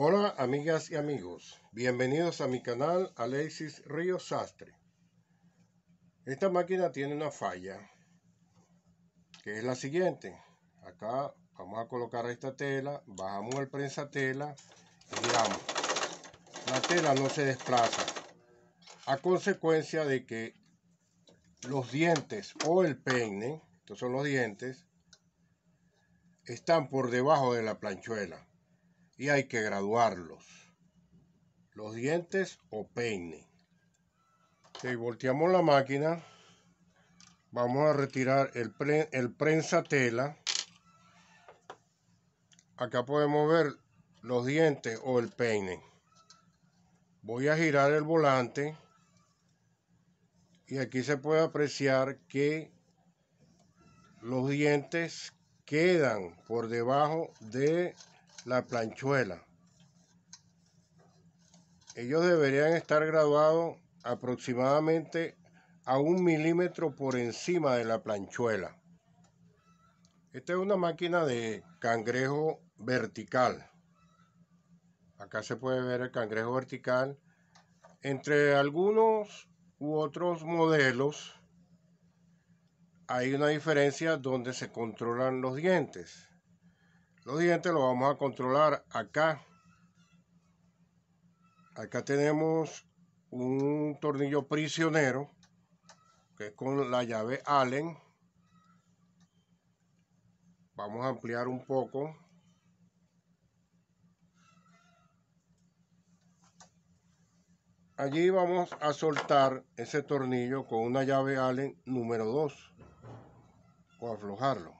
Hola amigas y amigos, bienvenidos a mi canal Alexis Río Sastre. Esta máquina tiene una falla, que es la siguiente. Acá vamos a colocar esta tela, bajamos el prensa tela y miramos. La tela no se desplaza, a consecuencia de que los dientes o el peine, estos son los dientes, están por debajo de la planchuela y hay que graduarlos. Los dientes o peine. si volteamos la máquina. Vamos a retirar el, el prensa tela. Acá podemos ver los dientes o el peine. Voy a girar el volante. Y aquí se puede apreciar que los dientes quedan por debajo de la planchuela. Ellos deberían estar graduados aproximadamente a un milímetro por encima de la planchuela. Esta es una máquina de cangrejo vertical. Acá se puede ver el cangrejo vertical. Entre algunos u otros modelos hay una diferencia donde se controlan los dientes. Los dientes los vamos a controlar acá. Acá tenemos un tornillo prisionero que es con la llave Allen. Vamos a ampliar un poco. Allí vamos a soltar ese tornillo con una llave Allen número 2 o aflojarlo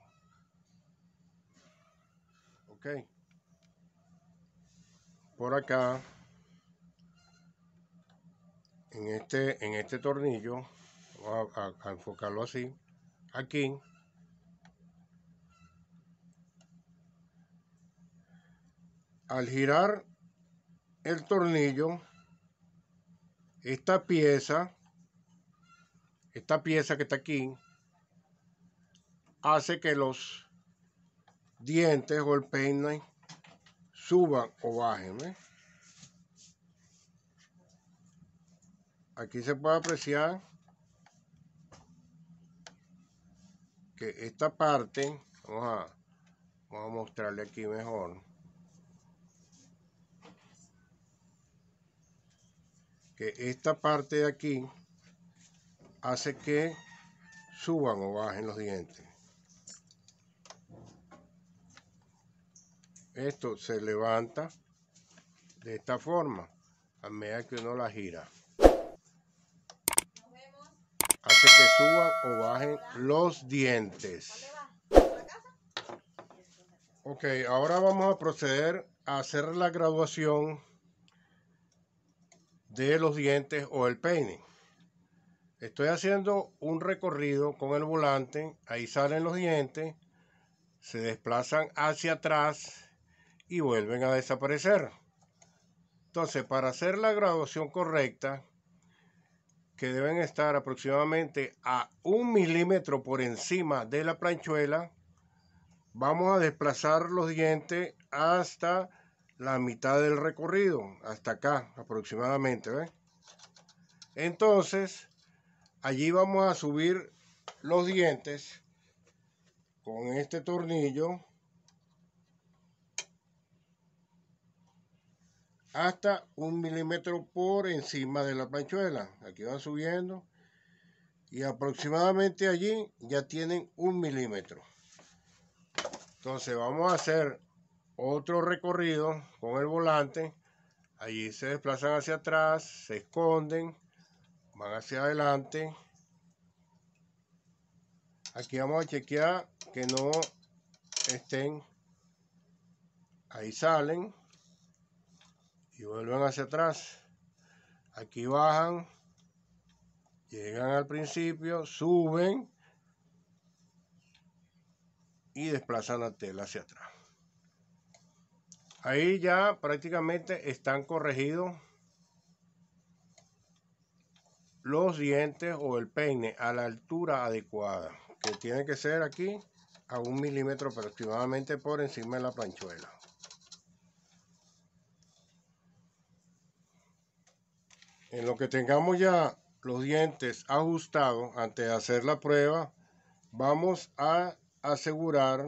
por acá en este en este tornillo vamos a enfocarlo así aquí al girar el tornillo esta pieza esta pieza que está aquí hace que los dientes o el peine suban o bajen. ¿eh? Aquí se puede apreciar que esta parte, vamos a mostrarle aquí mejor, que esta parte de aquí hace que suban o bajen los dientes. esto se levanta de esta forma a medida que uno la gira hace que suban o bajen los dientes ok ahora vamos a proceder a hacer la graduación de los dientes o el peine estoy haciendo un recorrido con el volante ahí salen los dientes se desplazan hacia atrás y vuelven a desaparecer. Entonces, para hacer la graduación correcta, que deben estar aproximadamente a un milímetro por encima de la planchuela, vamos a desplazar los dientes hasta la mitad del recorrido, hasta acá aproximadamente. Entonces, allí vamos a subir los dientes con este tornillo hasta un milímetro por encima de la planchuela. Aquí van subiendo y aproximadamente allí ya tienen un milímetro. Entonces vamos a hacer otro recorrido con el volante. Allí se desplazan hacia atrás, se esconden, van hacia adelante. Aquí vamos a chequear que no estén. Ahí salen y vuelven hacia atrás. Aquí bajan, llegan al principio, suben y desplazan la tela hacia atrás. Ahí ya prácticamente están corregidos los dientes o el peine a la altura adecuada, que tiene que ser aquí a un milímetro aproximadamente por encima de la planchuela. En lo que tengamos ya los dientes ajustados antes de hacer la prueba, vamos a asegurar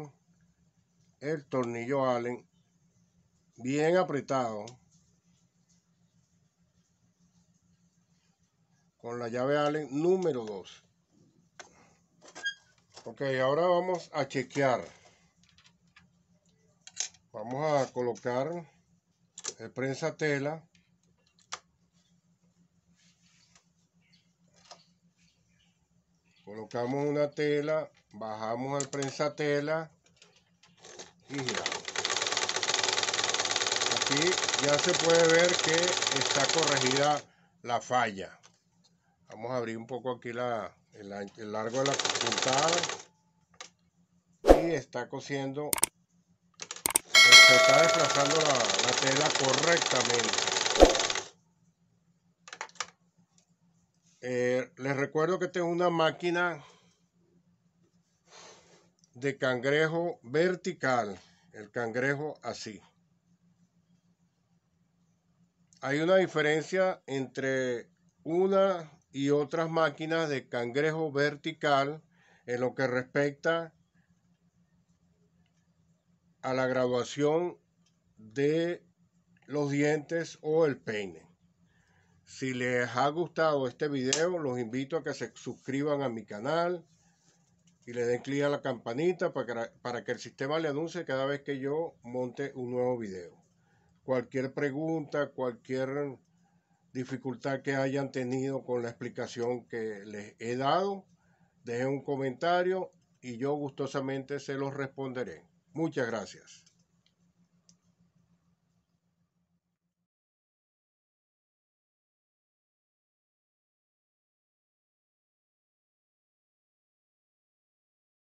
el tornillo Allen bien apretado con la llave Allen número 2. Ok, ahora vamos a chequear. Vamos a colocar el prensa tela colocamos una tela, bajamos al prensatela y giramos. Aquí ya se puede ver que está corregida la falla. Vamos a abrir un poco aquí la, el, largo de la puntada y está cosiendo, se está desplazando la tela correctamente. Eh, les recuerdo que tengo una máquina de cangrejo vertical, el cangrejo así. Hay una diferencia entre una y otras máquinas de cangrejo vertical en lo que respecta a la graduación de los dientes o el peine. Si les ha gustado este video, los invito a que se suscriban a mi canal y le den clic a la campanita para que, para que el sistema le anuncie cada vez que yo monte un nuevo video. Cualquier pregunta, cualquier dificultad que hayan tenido con la explicación que les he dado, dejen un comentario y yo gustosamente se los responderé. Muchas gracias.